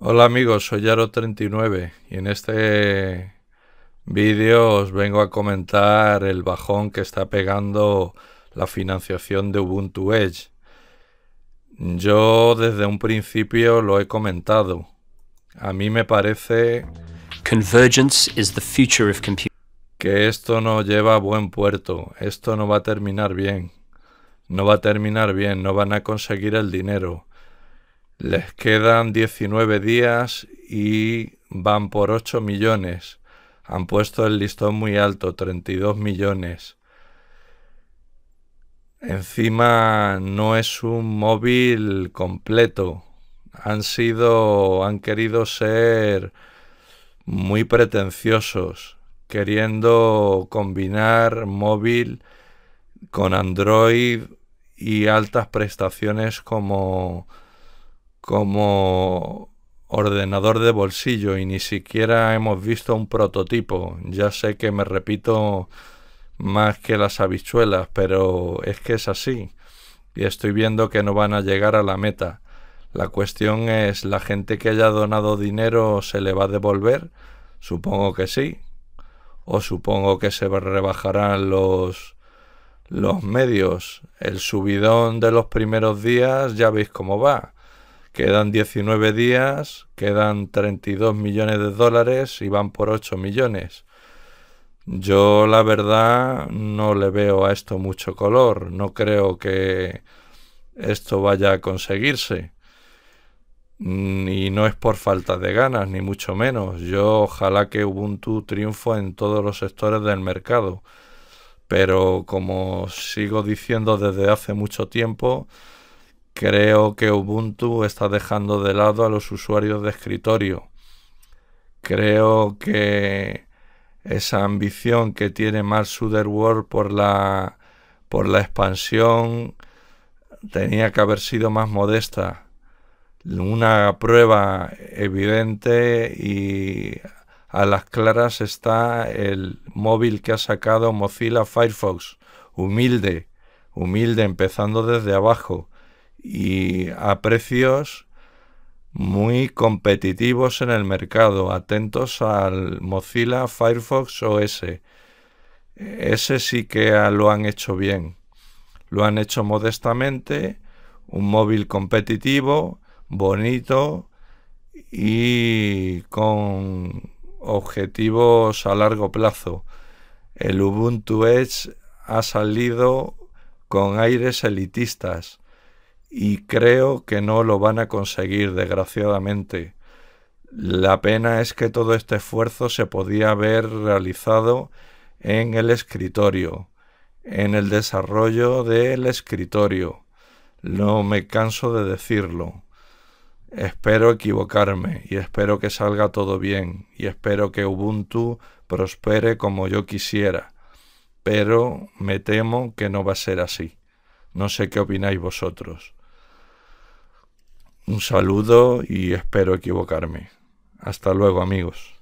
Hola amigos, soy Yaro39 y en este vídeo os vengo a comentar el bajón que está pegando la financiación de Ubuntu Edge. Yo desde un principio lo he comentado. A mí me parece que esto no lleva a buen puerto, esto no va a terminar bien. No va a terminar bien, no van a conseguir el dinero. Les quedan 19 días y van por 8 millones. Han puesto el listón muy alto, 32 millones. Encima no es un móvil completo. Han sido, han querido ser muy pretenciosos, queriendo combinar móvil con Android y altas prestaciones como como ordenador de bolsillo y ni siquiera hemos visto un prototipo. Ya sé que me repito más que las habichuelas, pero es que es así. Y estoy viendo que no van a llegar a la meta. La cuestión es, ¿la gente que haya donado dinero se le va a devolver? Supongo que sí. O supongo que se rebajarán los los medios. El subidón de los primeros días ya veis cómo va. Quedan 19 días, quedan 32 millones de dólares y van por 8 millones. Yo la verdad no le veo a esto mucho color, no creo que esto vaya a conseguirse. Mm, y no es por falta de ganas, ni mucho menos. Yo ojalá que Ubuntu triunfo en todos los sectores del mercado. Pero como sigo diciendo desde hace mucho tiempo, Creo que Ubuntu está dejando de lado a los usuarios de escritorio. Creo que esa ambición que tiene Mark Sutherworld por la, por la expansión tenía que haber sido más modesta. Una prueba evidente y a las claras está el móvil que ha sacado Mozilla Firefox. Humilde, humilde, empezando desde abajo y a precios muy competitivos en el mercado, atentos al Mozilla Firefox OS. Ese sí que lo han hecho bien. Lo han hecho modestamente, un móvil competitivo, bonito y con objetivos a largo plazo. El Ubuntu Edge ha salido con aires elitistas y creo que no lo van a conseguir, desgraciadamente. La pena es que todo este esfuerzo se podía haber realizado en el escritorio, en el desarrollo del escritorio. No me canso de decirlo. Espero equivocarme y espero que salga todo bien y espero que Ubuntu prospere como yo quisiera. Pero me temo que no va a ser así. No sé qué opináis vosotros. Un saludo y espero equivocarme. Hasta luego amigos.